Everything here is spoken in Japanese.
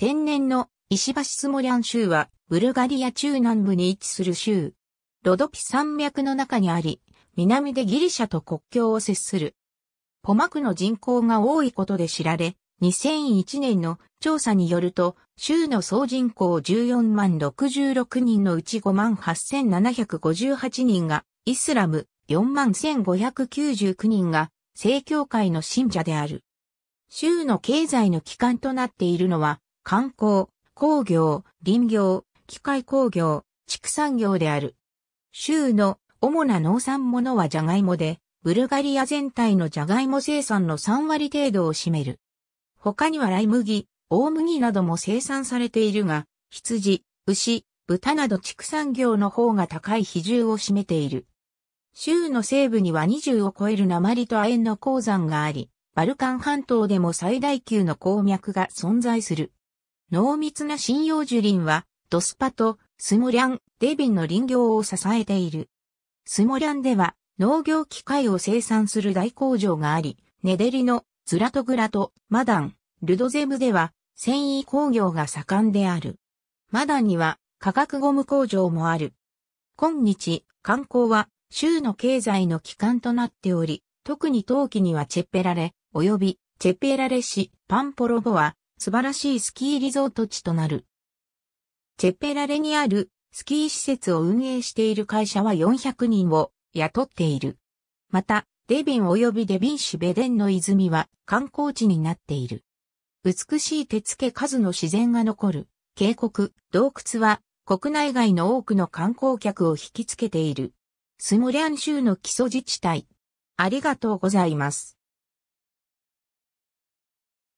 天然の石橋スモリャン州は、ブルガリア中南部に位置する州。ロドピ山脈の中にあり、南でギリシャと国境を接する。ポマクの人口が多いことで知られ、2001年の調査によると、州の総人口14万66人のうち5万8758人がイスラム、4万1599人が正教会の信者である。州の経済の基幹となっているのは、観光、工業、林業、機械工業、畜産業である。州の主な農産物はジャガイモで、ブルガリア全体のジャガイモ生産の3割程度を占める。他にはライ麦、大麦なども生産されているが、羊、牛、豚など畜産業の方が高い比重を占めている。州の西部には20を超える鉛と亜鉛の鉱山があり、バルカン半島でも最大級の鉱脈が存在する。濃密な針葉樹林は、ドスパとスモリャン、デビンの林業を支えている。スモリャンでは、農業機械を生産する大工場があり、ネデリのズラトグラとマダン、ルドゼムでは、繊維工業が盛んである。マダンには、化学ゴム工場もある。今日、観光は、州の経済の基幹となっており、特に冬季にはチェッペラレ、及び、チェッペラレ市、パンポロボは、素晴らしいスキーリゾート地となる。チェペラレにあるスキー施設を運営している会社は400人を雇っている。また、デビン及びデビン市ベデンの泉は観光地になっている。美しい手付数の自然が残る渓谷、洞窟は国内外の多くの観光客を引きつけている。スモリアン州の基礎自治体。ありがとうございます。